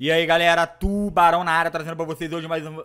E aí, galera, Tubarão na área trazendo pra vocês hoje mais um...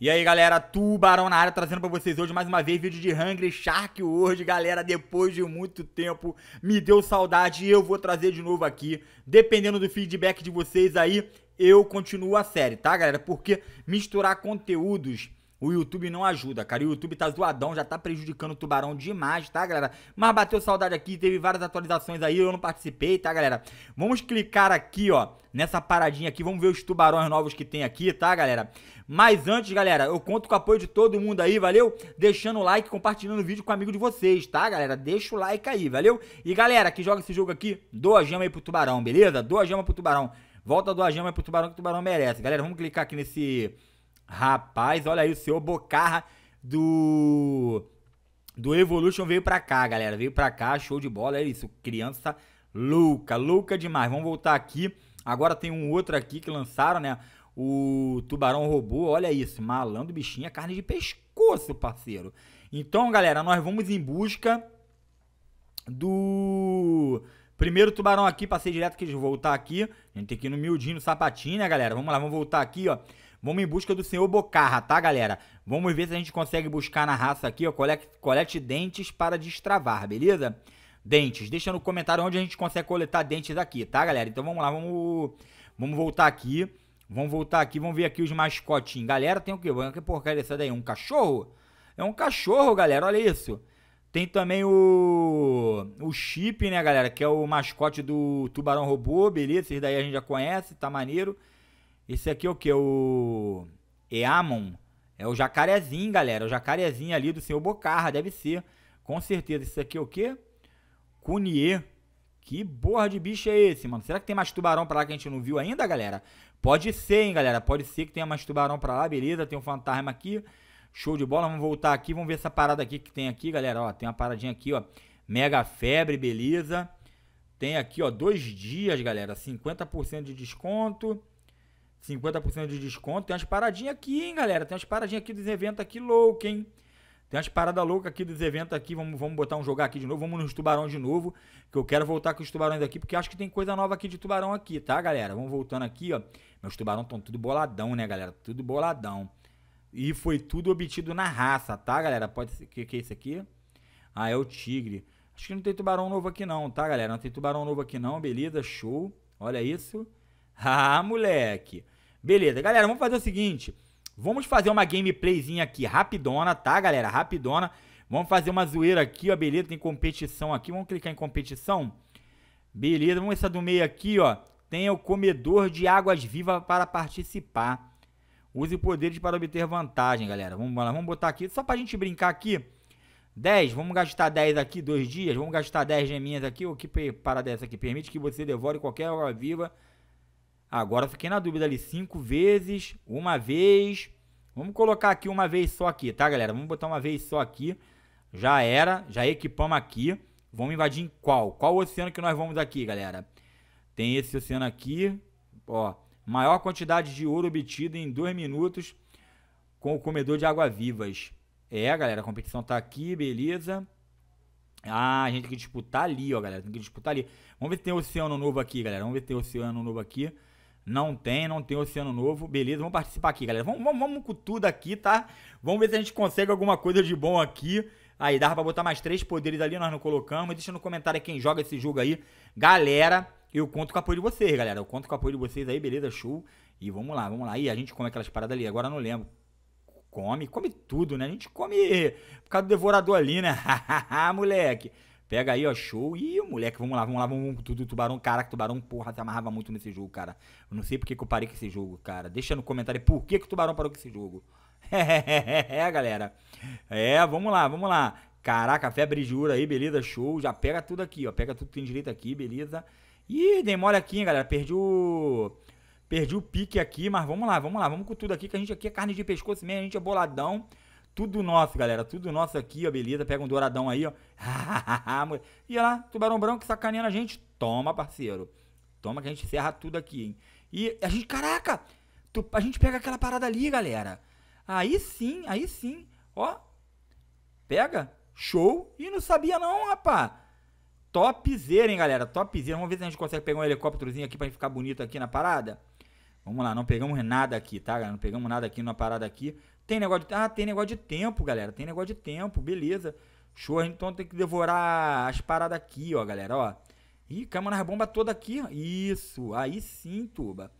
E aí, galera, Tubarão na área trazendo pra vocês hoje mais uma vez vídeo de Hungry Shark hoje Galera, depois de muito tempo, me deu saudade e eu vou trazer de novo aqui. Dependendo do feedback de vocês aí, eu continuo a série, tá, galera? Porque misturar conteúdos o YouTube não ajuda, cara. O YouTube tá zoadão, já tá prejudicando o tubarão demais, tá, galera? Mas bateu saudade aqui, teve várias atualizações aí, eu não participei, tá, galera? Vamos clicar aqui, ó, nessa paradinha aqui, vamos ver os tubarões novos que tem aqui, tá, galera? Mas antes, galera, eu conto com o apoio de todo mundo aí, valeu? Deixando o like, compartilhando o vídeo com o amigo de vocês, tá, galera? Deixa o like aí, valeu? E galera, que joga esse jogo aqui, doa a gema aí pro tubarão, beleza? Doa gema pro tubarão. Volta a doar gema aí pro tubarão que o tubarão merece. Galera, vamos clicar aqui nesse Rapaz, olha aí, o senhor Bocarra do do Evolution veio pra cá, galera. Veio pra cá, show de bola, é isso. Criança louca, louca demais. Vamos voltar aqui. Agora tem um outro aqui que lançaram, né? O Tubarão Robô, olha isso. Malandro, bichinho, é carne de pescoço, parceiro. Então, galera, nós vamos em busca do... Primeiro tubarão aqui, passei direto que eles voltar aqui. A gente tem que ir no miudinho, no sapatinho, né, galera? Vamos lá, vamos voltar aqui, ó. Vamos em busca do senhor Bocarra, tá, galera? Vamos ver se a gente consegue buscar na raça aqui, ó. Colete, colete dentes para destravar, beleza? Dentes. Deixa no comentário onde a gente consegue coletar dentes aqui, tá, galera? Então vamos lá, vamos, vamos voltar aqui. Vamos voltar aqui, vamos ver aqui os mascotinhos. Galera, tem o quê? Que porcaria é essa daí? Um cachorro? É um cachorro, galera, olha isso. Tem também o, o Chip, né, galera? Que é o mascote do Tubarão Robô, beleza? Esse daí a gente já conhece, tá maneiro. Esse aqui é o que? O Eamon? É o jacarezinho, galera. O jacarezinho ali do senhor Bocarra, deve ser. Com certeza. Esse aqui é o que? Cunie. Que borra de bicho é esse, mano? Será que tem mais tubarão pra lá que a gente não viu ainda, galera? Pode ser, hein, galera? Pode ser que tenha mais tubarão pra lá, beleza. Tem um fantasma aqui. Show de bola. Vamos voltar aqui. Vamos ver essa parada aqui que tem aqui, galera. Ó, tem uma paradinha aqui, ó. Mega febre, beleza. Tem aqui, ó, dois dias, galera. 50% de desconto. 50% de desconto. Tem umas paradinhas aqui, hein, galera? Tem umas paradinhas aqui dos eventos aqui louco, hein? Tem umas paradas loucas aqui dos eventos aqui. Vamos, vamos botar um jogar aqui de novo. Vamos nos tubarões de novo. Que eu quero voltar com os tubarões aqui. Porque acho que tem coisa nova aqui de tubarão aqui, tá, galera? Vamos voltando aqui, ó. Meus tubarões estão tudo boladão, né, galera? Tudo boladão. E foi tudo obtido na raça, tá, galera? Pode ser. O que, que é isso aqui? Ah, é o tigre. Acho que não tem tubarão novo aqui, não, tá, galera? Não tem tubarão novo aqui, não. Beleza, show. Olha isso. Ah, moleque. Beleza, galera, vamos fazer o seguinte. Vamos fazer uma gameplayzinha aqui, rapidona, tá, galera? Rapidona. Vamos fazer uma zoeira aqui, ó, beleza? Tem competição aqui. Vamos clicar em competição. Beleza, vamos essa do meio aqui, ó. Tem o comedor de águas vivas para participar. Use poderes para obter vantagem, galera. Vamos lá, vamos botar aqui, só pra gente brincar aqui. 10, vamos gastar 10 aqui, dois dias. Vamos gastar 10 geminhas aqui. O que para dessa é aqui? Permite que você devore qualquer água viva Agora fiquei na dúvida ali, cinco vezes, uma vez. Vamos colocar aqui uma vez só aqui, tá, galera? Vamos botar uma vez só aqui. Já era, já equipamos aqui. Vamos invadir em qual? Qual oceano que nós vamos aqui, galera? Tem esse oceano aqui, ó. Maior quantidade de ouro obtida em dois minutos com o comedor de água-vivas. É, galera, a competição tá aqui, beleza. Ah, a gente tem que disputar ali, ó, galera. Tem que disputar ali. Vamos ver se tem oceano novo aqui, galera. Vamos ver se tem oceano novo aqui. Não tem, não tem Oceano Novo. Beleza, vamos participar aqui, galera. Vamos, vamos, vamos com tudo aqui, tá? Vamos ver se a gente consegue alguma coisa de bom aqui. Aí, dava pra botar mais três poderes ali, nós não colocamos. Deixa no comentário quem joga esse jogo aí. Galera, eu conto com o apoio de vocês, galera. Eu conto com o apoio de vocês aí, beleza? Show. E vamos lá, vamos lá. E a gente come aquelas paradas ali, agora eu não lembro. Come, come tudo, né? A gente come por causa do devorador ali, né? Hahaha, moleque. Pega aí, ó, show. Ih, moleque, vamos lá, vamos lá, vamos com tudo. Tubarão, caraca, Tubarão, porra, se amarrava muito nesse jogo, cara. Eu não sei porque que eu parei com esse jogo, cara. Deixa no comentário por que, que o Tubarão parou com esse jogo. é, galera. É, vamos lá, vamos lá. Caraca, febre jura aí, beleza, show. Já pega tudo aqui, ó. Pega tudo que tem direito aqui, beleza. Ih, demora aqui, galera. Perdi o... Perdi o pique aqui, mas vamos lá, vamos lá. Vamos com tudo aqui, que a gente aqui é carne de pescoço mesmo, a gente é boladão. Tudo nosso, galera. Tudo nosso aqui, ó. Beleza. Pega um douradão aí, ó. e lá, tubarão branco sacaneando a gente. Toma, parceiro. Toma que a gente encerra tudo aqui, hein? E a gente, caraca! Tu, a gente pega aquela parada ali, galera. Aí sim, aí sim. Ó. Pega. Show. E não sabia não, rapá. Topzera, hein, galera? Topzera. Vamos ver se a gente consegue pegar um helicópterozinho aqui pra gente ficar bonito aqui na parada. Vamos lá, não pegamos nada aqui, tá, galera? Não pegamos nada aqui na parada aqui. Tem negócio de. Ah, tem negócio de tempo, galera. Tem negócio de tempo, beleza. Show, então tem que devorar as paradas aqui, ó, galera, ó. Ih, cama nas bombas toda aqui, Isso, aí sim, tuba.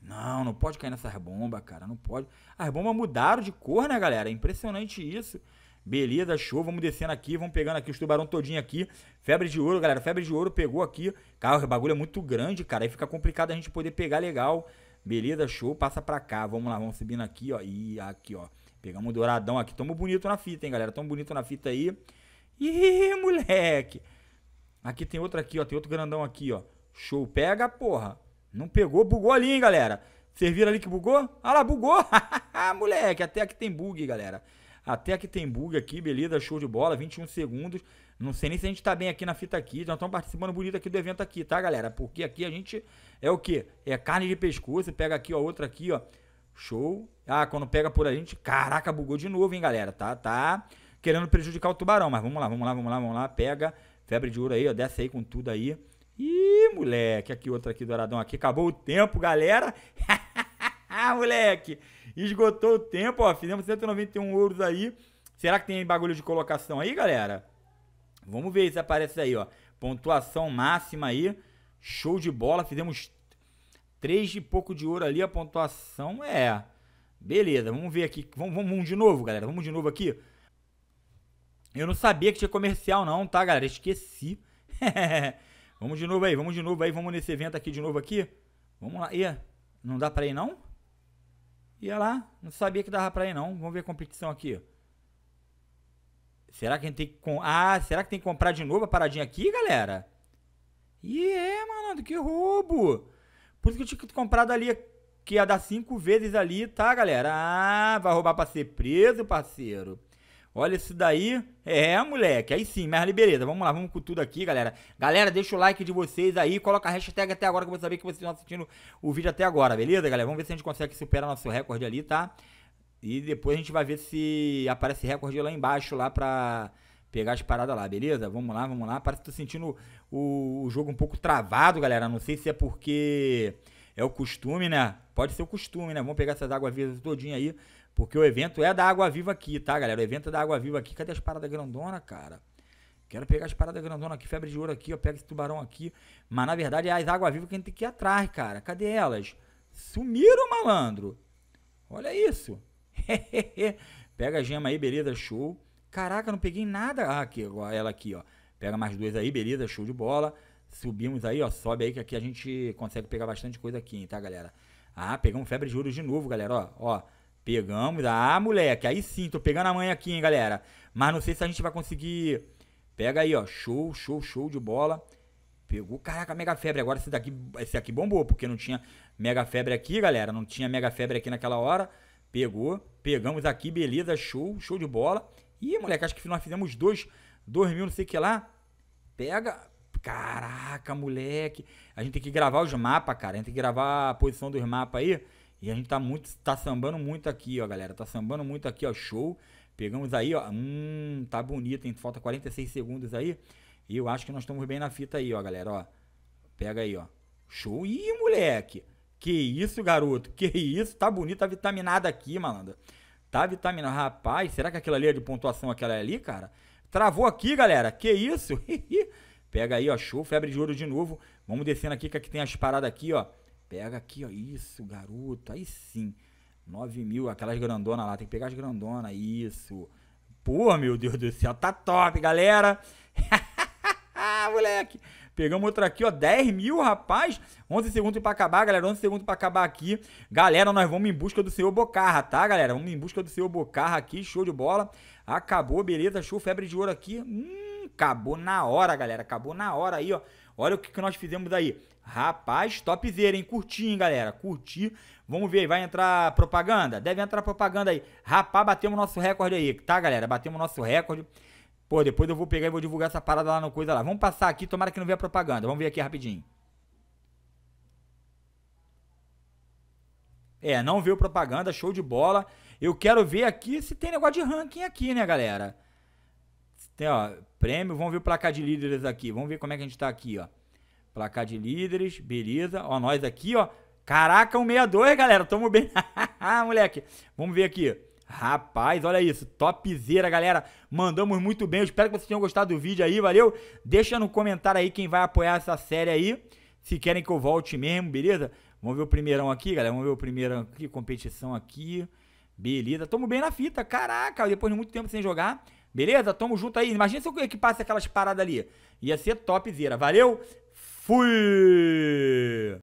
Não, não pode cair nessas bombas, cara. Não pode. As bombas mudaram de cor, né, galera? É impressionante isso. Beleza, show. Vamos descendo aqui, vamos pegando aqui os tubarão todinho aqui. Febre de ouro, galera. Febre de ouro pegou aqui. Cara, o bagulho é muito grande, cara. Aí fica complicado a gente poder pegar legal. Beleza, show, passa pra cá. Vamos lá, vamos subindo aqui, ó. E aqui, ó. Pegamos um douradão aqui. Tamo bonito na fita, hein, galera? Tamo bonito na fita aí. Ih, moleque. Aqui tem outro aqui, ó. Tem outro grandão aqui, ó. Show, pega, porra. Não pegou, bugou ali, hein, galera? Vocês viram ali que bugou? Ah lá, bugou. moleque, até aqui tem bug, galera. Até que tem bug aqui, beleza, show de bola, 21 segundos. Não sei nem se a gente tá bem aqui na fita aqui. já estamos participando bonito aqui do evento aqui, tá, galera? Porque aqui a gente é o quê? É carne de pescoço. Pega aqui, ó, outra aqui, ó. Show. Ah, quando pega por a gente, caraca, bugou de novo, hein, galera? Tá, tá querendo prejudicar o tubarão. Mas vamos lá, vamos lá, vamos lá, vamos lá. Pega. Febre de ouro aí, ó. Desce aí com tudo aí. Ih, moleque. Aqui, outra aqui, douradão aqui. Acabou o tempo, galera. moleque. Esgotou o tempo, ó. Fizemos 191 euros aí. Será que tem bagulho de colocação aí, galera? Vamos ver se aparece aí, ó. Pontuação máxima aí. Show de bola. Fizemos 3 de pouco de ouro ali. A pontuação é. Beleza, vamos ver aqui. Vamos, vamos, vamos de novo, galera. Vamos de novo aqui. Eu não sabia que tinha comercial, não, tá, galera? Esqueci. vamos de novo aí, vamos de novo aí. Vamos nesse evento aqui de novo aqui. Vamos lá. E não dá pra ir, não? Ia lá, não sabia que dava pra ir não. Vamos ver a competição aqui, Será que a gente tem que... Com... Ah, será que tem que comprar de novo a paradinha aqui, galera? E yeah, é, malandro, que roubo! Por isso que eu tinha que comprar dali, que ia dar cinco vezes ali, tá, galera? Ah, vai roubar pra ser preso, parceiro. Olha esse daí. É, moleque. Aí sim, mas Beleza. Vamos lá, vamos com tudo aqui, galera. Galera, deixa o like de vocês aí. Coloca a hashtag até agora que eu vou saber que vocês estão assistindo o vídeo até agora, beleza, galera? Vamos ver se a gente consegue superar nosso recorde ali, tá? E depois a gente vai ver se aparece recorde lá embaixo, lá pra pegar as paradas lá, beleza? Vamos lá, vamos lá. Parece que tô sentindo o, o jogo um pouco travado, galera. Não sei se é porque é o costume, né? Pode ser o costume, né? Vamos pegar essas águas vivas todinha aí porque o evento é da Água Viva aqui, tá, galera? O evento é da Água Viva aqui. Cadê as paradas grandona, cara? Quero pegar as paradas grandona aqui, febre de ouro aqui, ó, pega esse tubarão aqui. Mas na verdade é as Água Viva que a gente tem que ir atrás, cara. Cadê elas? Sumiram, malandro. Olha isso. pega a gema aí, beleza, show. Caraca, não peguei nada. Ah, aqui, ela aqui, ó. Pega mais duas aí, beleza, show de bola. Subimos aí, ó, sobe aí que aqui a gente consegue pegar bastante coisa aqui, hein, tá, galera? Ah, pegamos febre de ouro de novo, galera, ó, ó. Pegamos. Ah, moleque, aí sim, tô pegando a mãe aqui, hein, galera. Mas não sei se a gente vai conseguir. Pega aí, ó. Show, show, show de bola. Pegou, caraca, mega febre. Agora esse daqui, esse aqui bombou, porque não tinha mega febre aqui, galera. Não tinha mega febre aqui naquela hora. Pegou, pegamos aqui, beleza, show, show de bola. Ih, moleque, acho que nós fizemos dois, dois mil, não sei o que lá. Pega, caraca, moleque. A gente tem que gravar os mapas, cara. A gente tem que gravar a posição dos mapas aí. E a gente tá muito, tá sambando muito aqui, ó, galera. Tá sambando muito aqui, ó, show. Pegamos aí, ó, hum, tá bonito, hein? Falta 46 segundos aí. E eu acho que nós estamos bem na fita aí, ó, galera, ó. Pega aí, ó. Show. Ih, moleque. Que isso, garoto. Que isso. Tá bonito, tá vitaminado aqui, malandro. Tá vitaminado. Rapaz, será que aquela ali é de pontuação aquela ali, cara? Travou aqui, galera. Que isso. Pega aí, ó, show. Febre de ouro de novo. Vamos descendo aqui, que aqui tem as paradas aqui, ó. Pega aqui, ó. Isso, garoto. Aí sim. 9 mil, aquelas grandonas lá. Tem que pegar as grandonas. Isso. Pô, meu Deus do céu. Tá top, galera. moleque. Pegamos outra aqui, ó. 10 mil, rapaz. 11 segundos pra acabar, galera. 11 segundos pra acabar aqui. Galera, nós vamos em busca do senhor Bocarra, tá, galera? Vamos em busca do senhor Bocarra aqui. Show de bola. Acabou, beleza. Show, febre de ouro aqui. Hum, acabou na hora, galera. Acabou na hora aí, ó. Olha o que, que nós fizemos aí. Rapaz, topzera, hein? Curtir, hein, galera? Curtir. Vamos ver, vai entrar propaganda? Deve entrar propaganda aí. Rapaz, batemos nosso recorde aí, tá, galera? Batemos nosso recorde. Pô, depois eu vou pegar e vou divulgar essa parada lá no coisa lá. Vamos passar aqui, tomara que não venha propaganda. Vamos ver aqui rapidinho. É, não veio propaganda, show de bola. Eu quero ver aqui se tem negócio de ranking aqui, né, galera? tem, ó, prêmio, vamos ver o placar de líderes aqui. Vamos ver como é que a gente tá aqui, ó. Placar de líderes, beleza. Ó, nós aqui, ó. Caraca, 162, galera. Tamo bem. Ah, moleque. Vamos ver aqui. Rapaz, olha isso, topzera, galera. Mandamos muito bem. Eu espero que vocês tenham gostado do vídeo aí, valeu? Deixa no comentário aí quem vai apoiar essa série aí. Se querem que eu volte mesmo, beleza? Vamos ver o primeirão aqui, galera. Vamos ver o primeiro aqui, competição aqui. Beleza, tamo bem na fita. Caraca, depois de muito tempo sem jogar. Beleza? Tamo junto aí. Imagina se eu equipasse aquelas paradas ali. Ia ser topzera. Valeu? Fui!